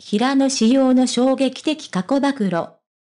平野仕様の衝撃的過去暴露。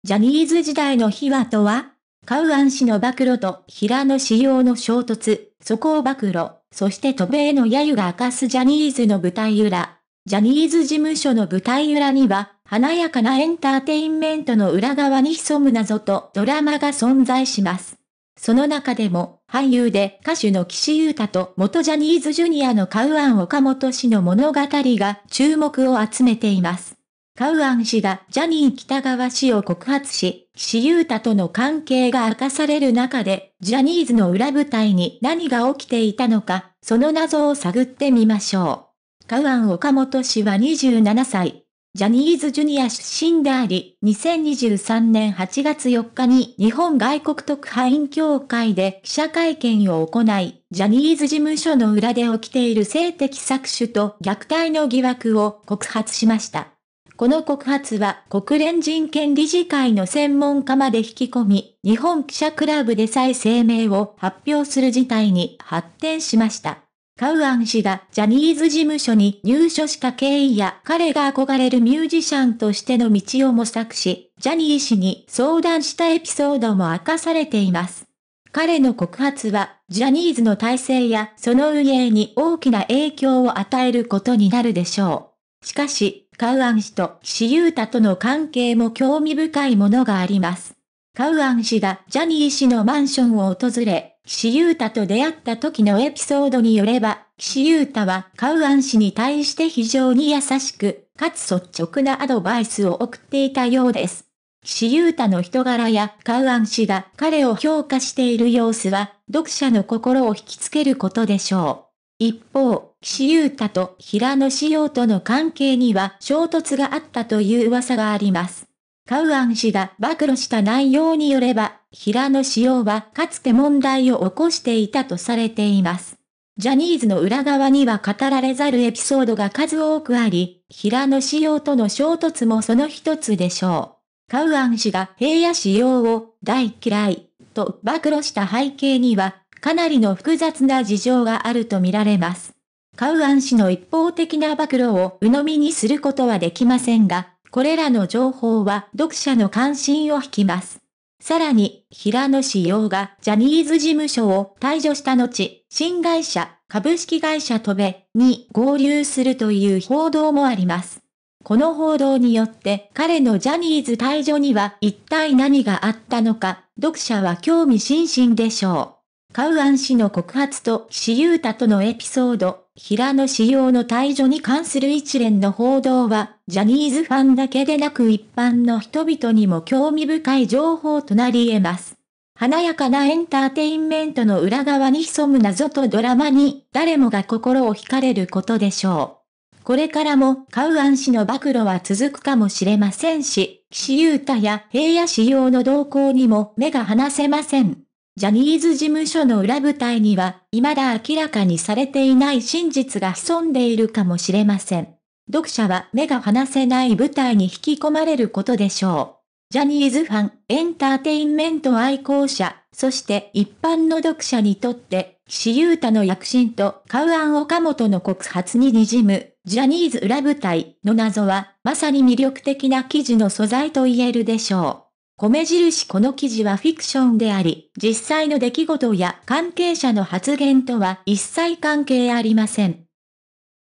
ジャニーズ時代の秘話とはカウアン氏の暴露と平野仕様の衝突、そこを暴露、そして渡米の揶揄が明かすジャニーズの舞台裏。ジャニーズ事務所の舞台裏には、華やかなエンターテインメントの裏側に潜む謎とドラマが存在します。その中でも、俳優で歌手の岸優太と元ジャニーズジュニアのカウアン岡本氏の物語が注目を集めています。カウアン氏がジャニー北川氏を告発し、岸優太との関係が明かされる中で、ジャニーズの裏舞台に何が起きていたのか、その謎を探ってみましょう。カウアン岡本氏は27歳、ジャニーズジュニア出身であり、2023年8月4日に日本外国特派員協会で記者会見を行い、ジャニーズ事務所の裏で起きている性的搾取と虐待の疑惑を告発しました。この告発は国連人権理事会の専門家まで引き込み、日本記者クラブで再声明を発表する事態に発展しました。カウアン氏がジャニーズ事務所に入所した経緯や彼が憧れるミュージシャンとしての道を模索し、ジャニー氏に相談したエピソードも明かされています。彼の告発は、ジャニーズの体制やその運営に大きな影響を与えることになるでしょう。しかし、カウアン氏と岸優太との関係も興味深いものがあります。カウアン氏がジャニー氏のマンションを訪れ、岸優太と出会った時のエピソードによれば、岸優太はカウアン氏に対して非常に優しく、かつ率直なアドバイスを送っていたようです。岸優太の人柄やカウアン氏が彼を評価している様子は、読者の心を引きつけることでしょう。一方、岸優太と平野紫耀との関係には衝突があったという噂があります。カウアン氏が暴露した内容によれば、平野紫耀はかつて問題を起こしていたとされています。ジャニーズの裏側には語られざるエピソードが数多くあり、平野紫耀との衝突もその一つでしょう。カウアン氏が平野紫耀を大嫌いと暴露した背景には、かなりの複雑な事情があるとみられます。カウアン氏の一方的な暴露を鵜呑みにすることはできませんが、これらの情報は読者の関心を引きます。さらに、平野紫耀がジャニーズ事務所を退場した後、新会社、株式会社トベに合流するという報道もあります。この報道によって彼のジャニーズ退場には一体何があったのか、読者は興味津々でしょう。カウアン氏の告発と岸優太とのエピソード、平野仕様の退場に関する一連の報道は、ジャニーズファンだけでなく一般の人々にも興味深い情報となり得ます。華やかなエンターテインメントの裏側に潜む謎とドラマに誰もが心を惹かれることでしょう。これからもカウアン氏の暴露は続くかもしれませんし、岸優太や平野仕様の動向にも目が離せません。ジャニーズ事務所の裏舞台には、未だ明らかにされていない真実が潜んでいるかもしれません。読者は目が離せない舞台に引き込まれることでしょう。ジャニーズファン、エンターテインメント愛好者、そして一般の読者にとって、岸優太の躍進とカウアン・岡本の告発に滲む、ジャニーズ裏舞台の謎は、まさに魅力的な記事の素材と言えるでしょう。米印この記事はフィクションであり、実際の出来事や関係者の発言とは一切関係ありません。